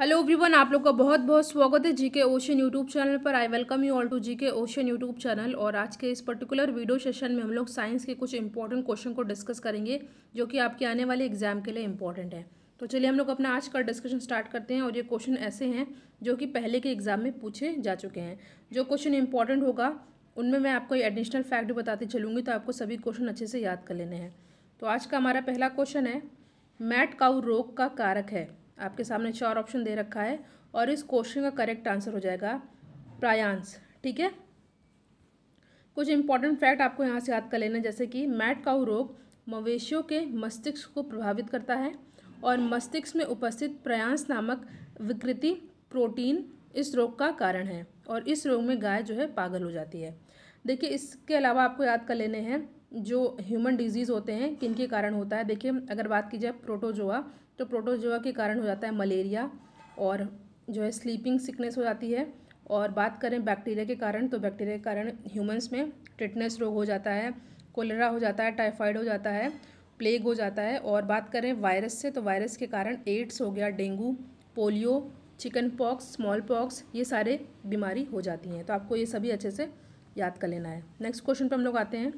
hello everyone आप लोग का बहुत बहुत स्वागत है जीके ओशन यूट्यूब चैनल पर I welcome you all to GK ocean YouTube channel और आज के इस पर्टिकुलर वीडियो सेशन में हम लोग साइंस के कुछ इंपॉर्टेंट क्वेश्चन को डिस्कस करेंगे जो कि आपके आने वाले एग्जाम के लिए इंपॉर्टेंट है तो चलिए हम लोग अपना आज का डिस्कशन स्टार्ट करते हैं और ये क्वेश्चन ऐसे हैं जो कि पहले के एग्जाम में पूछे जा चुके हैं जो क्वेश्चन इंपॉर्टेंट होगा उनमें मैं आपको एडिशनल फैक्ट बताती चलूँगी तो आपको सभी क्वेश्चन अच्छे से याद कर लेने हैं तो आज का हमारा पहला क्वेश्चन है मैट काउ रोग का कारक है आपके सामने चार ऑप्शन दे रखा है और इस क्वेश्चन का करेक्ट आंसर हो जाएगा प्रायांश ठीक है कुछ इंपॉर्टेंट फैक्ट आपको यहाँ से याद कर लेना जैसे कि मैट काउ रोग मवेशियों के मस्तिष्क को प्रभावित करता है और मस्तिष्क में उपस्थित प्रयांश नामक विकृति प्रोटीन इस रोग का कारण है और इस रोग में गाय जो है पागल हो जाती है देखिए इसके अलावा आपको याद कर लेने हैं जो ह्यूमन डिजीज़ होते हैं किन के कारण होता है देखिए अगर बात की जाए प्रोटोजोआ तो प्रोटोजोआ के कारण हो जाता है मलेरिया और जो है स्लीपिंग सिकनेस हो जाती है और बात करें बैक्टीरिया के कारण तो बैक्टीरिया के कारण ह्यूमन्स में टिटनेस रोग हो जाता है कोलेरा हो जाता है टाइफाइड हो जाता है प्लेग हो जाता है और बात करें वायरस से तो वायरस के कारण एड्स हो गया dengue polio chickenpox smallpox ये सारे बीमारी हो जाती हैं तो आपको ये सभी अच्छे से याद कर लेना है नेक्स्ट क्वेश्चन पर हम लोग आते हैं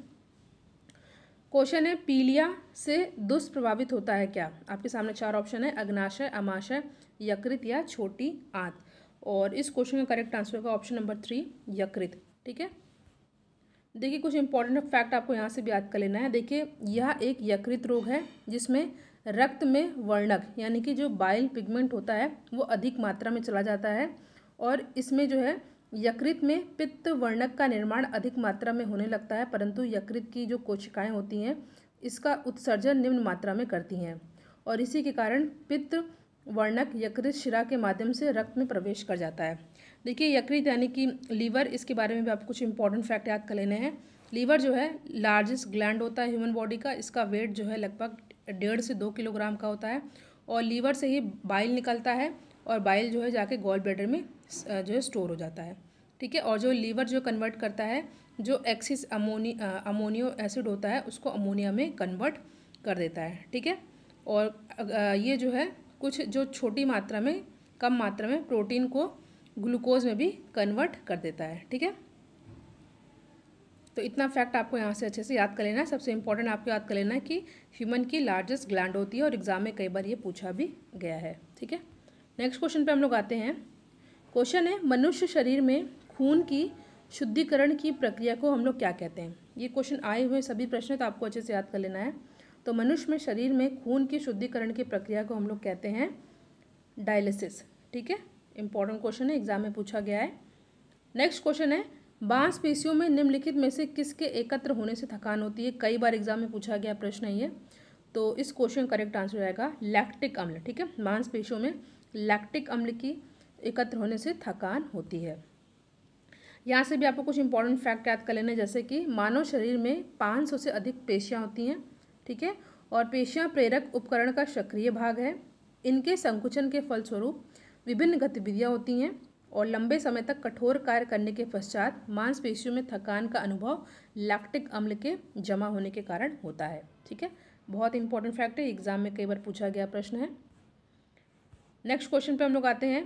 क्वेश्चन है पीलिया से दुष्प्रभावित होता है क्या आपके सामने चार ऑप्शन है अग्नाशय अमाशय यकृत या छोटी आंत और इस क्वेश्चन का करेक्ट आंसर होगा ऑप्शन नंबर थ्री यकृत ठीक है देखिए कुछ इंपॉर्टेंट फैक्ट आपको यहाँ से भी याद कर लेना है देखिए यह एक यकृत रोग है जिसमें रक्त में वर्णक यानी कि जो बाइल पिगमेंट होता है वो अधिक मात्रा में चला जाता है और इसमें जो है यकृत में पित्त वर्णक का निर्माण अधिक मात्रा में होने लगता है परंतु यकृत की जो कोशिकाएं होती हैं इसका उत्सर्जन निम्न मात्रा में करती हैं और इसी के कारण पित्त वर्णक यकृत शिरा के माध्यम से रक्त में प्रवेश कर जाता है देखिए यकृत यानी कि लीवर इसके बारे में भी आपको कुछ इंपॉर्टेंट फैक्ट याद कर लेने हैं लीवर जो है लार्जेस्ट ग्लैंड होता है ह्यूमन बॉडी का इसका वेट जो है लगभग डेढ़ से दो किलोग्राम का होता है और लीवर से ही बाइल निकलता है और बाइल जो है जाके गॉल ब्लेडर में जो है स्टोर हो जाता है ठीक है और जो लीवर जो कन्वर्ट करता है जो एक्सिस अमोनी अमोनियो एसिड होता है उसको अमोनिया में कन्वर्ट कर देता है ठीक है और ये जो है कुछ जो छोटी मात्रा में कम मात्रा में प्रोटीन को ग्लूकोज में भी कन्वर्ट कर देता है ठीक है तो इतना फैक्ट आपको यहाँ से अच्छे से याद कर लेना है सबसे इम्पोर्टेंट आपको याद कर लेना है कि ह्यूमन की लार्जेस्ट ग्लैंड होती है और एग्जाम में कई बार ये पूछा भी गया है ठीक है नेक्स्ट क्वेश्चन पे हम लोग आते हैं क्वेश्चन है मनुष्य शरीर में खून की शुद्धिकरण की प्रक्रिया को हम लोग क्या कहते हैं ये क्वेश्चन आए हुए सभी प्रश्न तो आपको अच्छे से याद कर लेना है तो मनुष्य में शरीर में खून की शुद्धिकरण की प्रक्रिया को हम लोग कहते हैं डायलिसिस ठीक है इंपॉर्टेंट क्वेश्चन है एग्जाम में पूछा गया है नेक्स्ट क्वेश्चन है बांस पेशियों में निम्नलिखित में से किसके एकत्र होने से थकान होती है कई बार एग्जाम में पूछा गया प्रश्न है ये तो इस क्वेश्चन करेक्ट आंसर आएगा लैक्टिक अम्ल ठीक है मांसपेशियों में लैक्टिक अम्ल की एकत्र होने से थकान होती है यहाँ से भी आपको कुछ इंपॉर्टेंट फैक्ट याद कर लेना जैसे कि मानव शरीर में 500 से अधिक पेशियाँ होती हैं ठीक है और पेशियाँ प्रेरक उपकरण का सक्रिय भाग है इनके संकुचन के फलस्वरूप विभिन्न गतिविधियाँ होती हैं और लंबे समय तक कठोर कार्य करने के पश्चात मांसपेशियों में थकान का अनुभव लैक्टिक अम्ल के जमा होने के कारण होता है ठीक है बहुत इंपॉर्टेंट फैक्ट है एग्जाम में कई बार पूछा गया प्रश्न है नेक्स्ट क्वेश्चन पे हम लोग आते हैं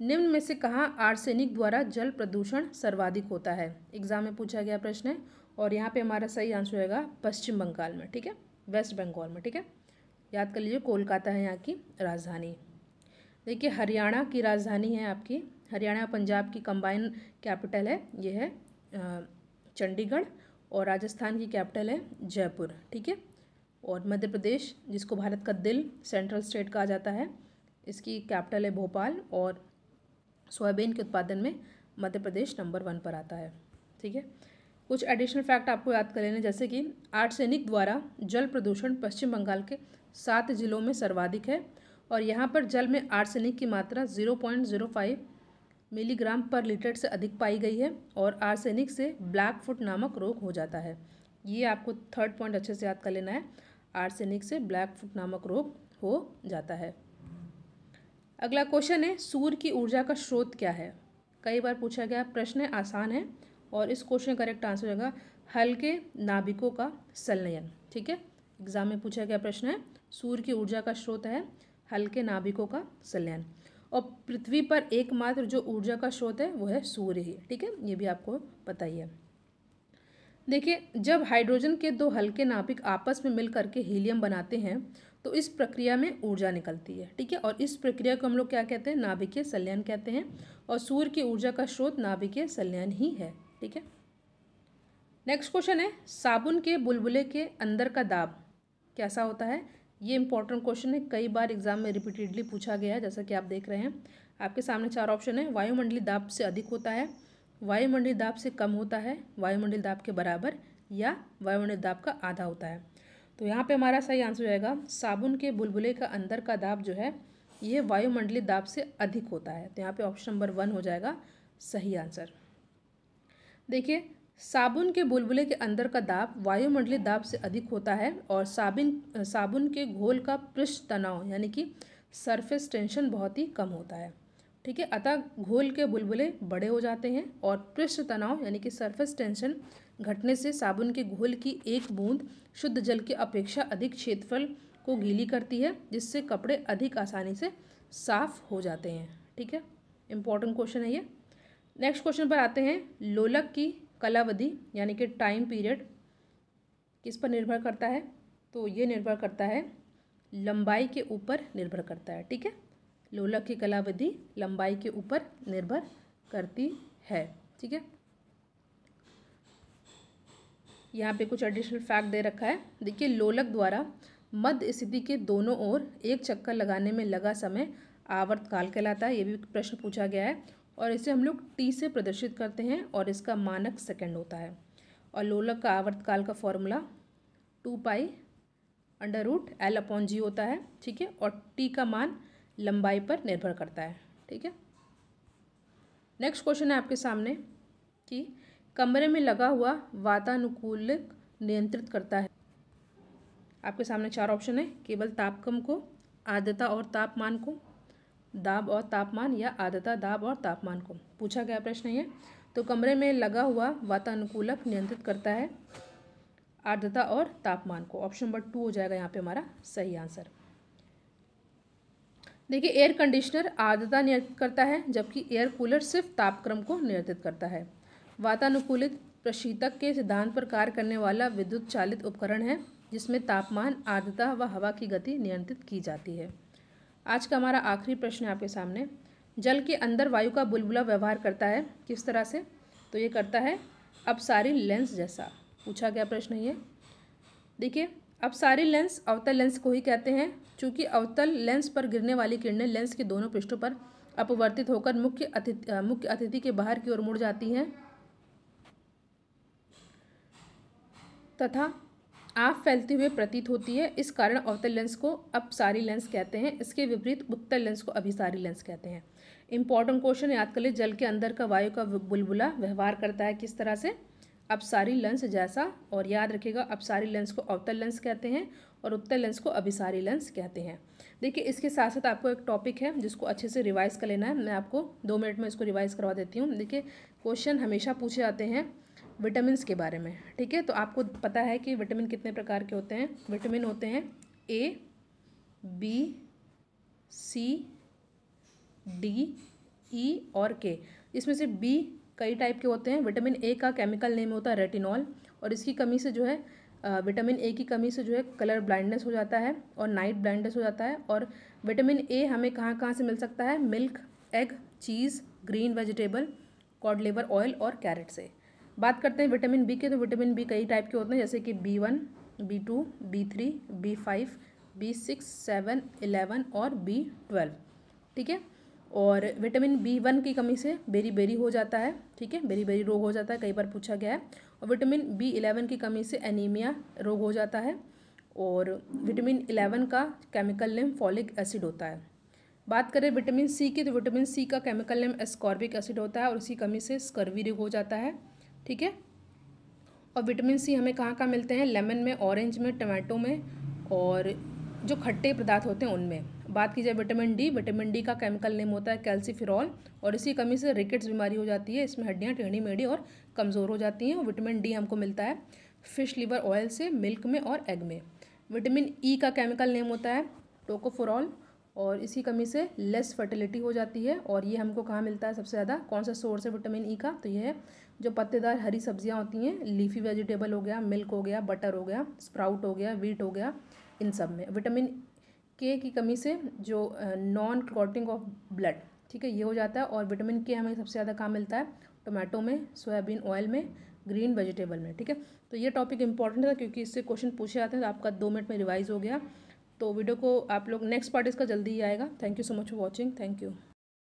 निम्न में से कहाँ आर्सेनिक द्वारा जल प्रदूषण सर्वाधिक होता है एग्जाम में पूछा गया प्रश्न है और यहाँ पे हमारा सही आंसर होगा पश्चिम बंगाल में ठीक है वेस्ट बंगाल में ठीक है याद कर लीजिए कोलकाता है यहाँ की राजधानी देखिए हरियाणा की राजधानी है आपकी हरियाणा पंजाब की कंबाइन कैपिटल है ये है चंडीगढ़ और राजस्थान की कैपिटल है जयपुर ठीक है और मध्य प्रदेश जिसको भारत का दिल सेंट्रल स्टेट कहा जाता है इसकी कैपिटल है भोपाल और सोयाबीन के उत्पादन में मध्य प्रदेश नंबर वन पर आता है ठीक है कुछ एडिशनल फैक्ट आपको याद कर लेने जैसे कि आर्सेनिक द्वारा जल प्रदूषण पश्चिम बंगाल के सात जिलों में सर्वाधिक है और यहाँ पर जल में आर्सेनिक की मात्रा zero point zero five milligram per litre से अधिक पाई गई है और आर्सेनिक से ब्लैक फुट नामक रोग हो जाता है ये आपको थर्ड पॉइंट अच्छे से याद कर लेना है आर्सेनिक से ब्लैक फुट नामक रोग हो जाता है अगला क्वेश्चन है सूर्य की ऊर्जा का स्रोत क्या है कई बार पूछा गया प्रश्न आसान है और इस क्वेश्चन का करेक्ट आंसर होगा हल्के नाभिकों का संलयन ठीक है एग्जाम में पूछा गया प्रश्न है सूर्य की ऊर्जा का स्रोत है हल्के नाभिकों का संलयन और पृथ्वी पर एकमात्र जो ऊर्जा का स्रोत है वो है सूर्य ही ठीक है ये भी आपको पता ही है देखिए जब हाइड्रोजन के दो हल्के नाभिक आपस में मिल करके हीलियम बनाते हैं तो इस प्रक्रिया में ऊर्जा निकलती है ठीक है और इस प्रक्रिया को हम लोग क्या कहते हैं नाभिकीय संलयन कहते हैं और सूर्य की ऊर्जा का स्रोत नाभिकीय संलयन ही है ठीक है नेक्स्ट क्वेश्चन है साबुन के बुलबुले के अंदर का दाब कैसा होता है ये इंपॉर्टेंट क्वेश्चन है कई बार एग्जाम में रिपीटेडली पूछा गया है जैसा कि आप देख रहे हैं आपके सामने चार ऑप्शन है वायुमंडली दाब से अधिक होता है वायुमंडली दाब से कम होता है वायुमंडली दाब के बराबर या वायुमंडली दाब का आधा होता है तो यहाँ पे हमारा सही आंसर हो जाएगा साबुन के बुलबुले का अंदर का दाब जो है ये वायुमंडलीय दाब से अधिक होता है तो यहाँ पे ऑप्शन नंबर वन हो जाएगा सही आंसर देखिए साबुन के बुलबुले के अंदर का दाब वायुमंडलीय दाब से अधिक होता है और साबिन साबुन के घोल का पृष्ठ तनाव यानी कि सरफेस टेंशन बहुत ही कम होता है ठीक है अतः घोल के बुलबुले बड़े हो जाते हैं और पृष्ठ तनाव यानी कि सरफेस टेंशन घटने से साबुन के घोल की एक बूंद शुद्ध जल की अपेक्षा अधिक क्षेत्रफल को गीली करती है जिससे कपड़े अधिक आसानी से साफ हो जाते हैं ठीक है इम्पॉर्टेंट क्वेश्चन है ये नेक्स्ट क्वेश्चन पर आते हैं लोलक की कलावधि यानी कि टाइम पीरियड किस पर निर्भर करता है तो ये निर्भर करता है लंबाई के ऊपर निर्भर करता है ठीक है लोलक की कलावधि लंबाई के ऊपर निर्भर करती है ठीक है यहाँ पे कुछ एडिशनल फैक्ट दे रखा है देखिए लोलक द्वारा मध्य स्थिति के दोनों ओर एक चक्कर लगाने में लगा समय आवर्त काल कहलाता है ये भी प्रश्न पूछा गया है और इसे हम लोग टी से प्रदर्शित करते हैं और इसका मानक सेकेंड होता है और लोलक का आवर्त काल का formula two pi under root L upon G होता है ठीक है और टी का मान लंबाई पर निर्भर करता है ठीक है नेक्स्ट क्वेश्चन है आपके सामने कि कमरे में लगा हुआ वातानुकूल नियंत्रित करता है आपके सामने चार ऑप्शन है केवल तापक्रम को आद्रता और तापमान को दाब और तापमान या आद्रता दाब और तापमान को पूछा गया प्रश्न है तो कमरे में लगा हुआ वातानुकूलक नियंत्रित करता है आर्द्रता और तापमान को ऑप्शन नंबर टू हो जाएगा यहाँ पे हमारा सही आंसर देखिए एयर कंडीशनर आर्द्रता नियंत्रित करता है जबकि एयर कूलर सिर्फ तापक्रम को नियंत्रित करता है वातानुकूलित प्रशीतक के सिद्धांत पर कार्य करने वाला विद्युत चालित उपकरण है जिसमें तापमान आर्द्रता व हवा की गति नियंत्रित की जाती है आज का हमारा आखिरी प्रश्न है आपके सामने जल के अंदर वायु का बुलबुला व्यवहार करता है किस तरह से तो ये करता है अब सारी लेंस जैसा पूछा गया प्रश्न ये देखिए अब सारी लेंस अवतल लेंस को ही कहते हैं चूँकि अवतल लेंस पर गिरने वाली किरणें लेंस के दोनों पृष्ठों पर अपवर्तित होकर मुख्य अतिथि मुख्य अतिथि के बाहर की ओर मुड़ जाती हैं तथा आँख फैलते हुए प्रतीत होती है इस कारण अवतल लेंस को अपसारी लेंस कहते हैं इसके विपरीत उत्तर लेंस को अभिसारी लेंस कहते हैं इंपॉर्टेंट क्वेश्चन याद कर ले जल के अंदर का वायु का बुलबुला व्यवहार करता है किस तरह से अपसारी लेंस जैसा और याद रखिएगा अपसारी लेंस को अवतल लेंस कहते हैं और उत्तर लेंस को अभिसारी लेंस कहते हैं देखिए इसके साथ साथ आपको एक टॉपिक है जिसको अच्छे से रिवाइज़ कर लेना है मैं आपको दो मिनट में इसको रिवाइज़ करवा देती हूँ देखिए क्वेश्चन हमेशा पूछे जाते हैं विटामिन के बारे में ठीक है तो आपको पता है कि विटामिन कितने प्रकार के होते हैं विटामिन होते हैं A B C D E और के इसमें से बी कई टाइप के होते हैं विटामिन ए का केमिकल नेम होता है रेटिनॉल और इसकी कमी से जो है विटामिन ए की कमी से जो है कलर ब्लाइंडनेस हो जाता है और नाइट ब्लाइंडनेस हो जाता है और विटामिन ए हमें कहाँ कहाँ से मिल सकता है milk egg cheese green vegetable cod oil और कैरेट से बात करते हैं विटामिन बी के तो विटामिन बी कई टाइप के होते हैं जैसे कि B one B two B three B five B six seven eleven और बी ट्वेल्व ठीक है और विटामिन बी वन की कमी से बेरी बेरी हो जाता है ठीक है बेरी बेरी रोग हो जाता है कई बार पूछा गया है और विटामिन बी इलेवन की कमी से एनीमिया रोग हो जाता है और विटामिन इलेवन का केमिकल नेम फॉलिक एसिड होता है बात करें विटामिन सी की तो विटामिन सी का केमिकल नेम एस्कॉर्बिक एसिड होता है और उसकी कमी से स्कर्वी रोग हो जाता है ठीक है और विटामिन सी हमें कहाँ कहाँ मिलते हैं लेमन में ऑरेंज में टमाटो में और जो खट्टे पदार्थ होते हैं उनमें बात की जाए विटामिन डी विटामिन डी का केमिकल नेम होता है कैल्सीफिरॉल और इसी कमी से रिकेट्स बीमारी हो जाती है इसमें हड्डियाँ टेढ़ी मेढ़ी और कमज़ोर हो जाती हैं और विटामिन डी हमको मिलता है फिश लीवर ऑयल से मिल्क में और एग में विटामिन ई e का केमिकल नेम होता है टोकोफोरॉल और इसी कमी से लेस फर्टिलिटी हो जाती है और ये हमको कहाँ मिलता है सबसे ज़्यादा कौन सा सोर्स है विटामिन ई e का तो यह है जो पत्तेदार हरी सब्जियां होती हैं लीफी वेजिटेबल हो गया मिल्क हो गया बटर हो गया स्प्राउट हो गया वीट हो गया इन सब में विटामिन के की कमी से जो नॉन क्लॉटिंग ऑफ ब्लड ठीक है ये हो जाता है और विटामिन के हमें सबसे ज़्यादा काम मिलता है टोमेटो में सोयाबीन ऑयल में ग्रीन वेजिटेबल में ठीक है तो ये टॉपिक इंपॉर्टेंट था क्योंकि इससे क्वेश्चन पूछे जाते हैं तो आपका दो मिनट में रिवाइज हो गया तो वीडियो को आप लोग नेक्स्ट पार्ट इसका जल्दी ही आएगा thank you so much for watching thank you